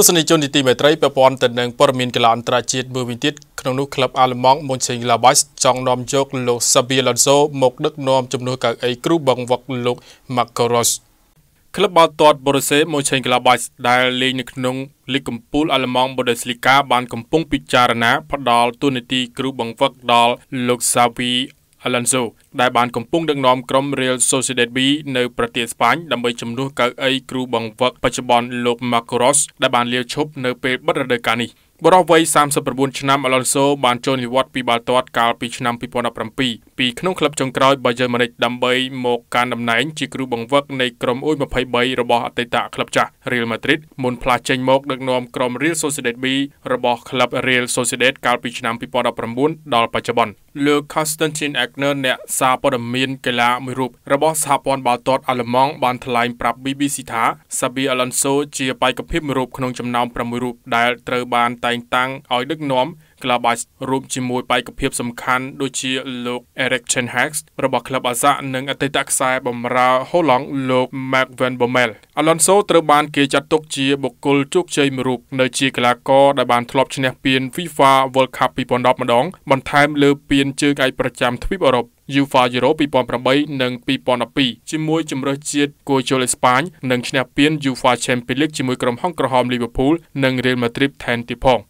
ទស្សនិកជនទីមេត្រីពាក់ព័ន្ធទៅនឹងព័ត៌មានកីឡាអន្តរជាតិមួយវិញទៀតក្នុងនោះក្លឹបអាល្លឺម៉ង់មុនសេងឡាបាច់ចង់នាំយកលោកសាប៊ីឡុនសូមកដឹកនាំជំនួសកៅអីគ្រូបង្វឹកលោកម៉ាកូរ៉ូសក្លឹបបាល់ទាត់បូរូសេមុនសេងឡាបាច់ដែលលេងនៅក្នុងលីគកំពូលអាល្លឺម៉ង់បូដេស្លីកាបានកំពុងពិចារណាផ្ដល់តួនាទី គ្រូបង្វឹកដល់លោកសាវី Alonso ដែលបានកំពុងដឹកនាំក្រុម Real Sociedad B នៅប្រទេសស្ប៉ាញដើម្បីជំនួសកៅអីគ្រូបង្វឹកបច្ចុប្បន្នលោក Marcos ដែលបានលាឈប់នៅពេលបិទរដូវកាលនេះបរិវ័យ39ឆ្នាំ Alonso បានចូលនិវត្តន៍ពីបាល់ទាត់កាលពីឆ្នាំ2017ពីក្នុងក្លឹបចុងក្រោយ Bayern Munich ដើម្បី មកកាន់តំណែង ជាគ្រូបង្វឹកនៃក្រុម U23 របស់អតីតក្លឹបចាស់ Real Madrid មុនផ្លាស់ចេញមកដឹកនាំក្រុម Real Sociedad B របស់ក្លឹប Real Sociedad កាលពីឆ្នាំ2019ដល់បច្ចុប្បន្នលើ Konstantin Agner អ្នកសារព័ត៌មានកីឡាមួយរូបរបស់សហព័ន្ធបាល់ទាត់អាល្លឺម៉ង់បានថ្លែងប្រាប់ BBC ថា Xabi Alonso ជាបេក្ខភាពមួយរូបក្នុងចំណោម6រូបដែលត្រូវបានតែងតាំងឲ្យដឹកនាំក្លឹបអាចរួមជាមួយបេក្ខភាពសំខាន់ដូចជាលោក Eric Ten Hag របស់ក្លឹបអាសាក់និងអតីតខ្សែបម្រើ Holland លោក Mark van Bommel Alonso ត្រូវបានគេចាត់ទុកជាបុគ្គលជោគជ័យមួយរូបនៅជាកីឡាករដែលបានធ្លាប់ឈ្នះពាន FIFA World Cup 2010ម្ដង បន្ថែមលើពានជើងឯកប្រចាំទ្វីបអឺរ៉ុប UEFA Euro 2008និង2012ជាមួយជម្រើសជាតិគួរជលអេស្ប៉ាញនិងឈ្នះពាន UEFA Champions League ជាមួយក្រុមហុងក្រហម Liverpool និង Real Madrid ថែមទៀតផង។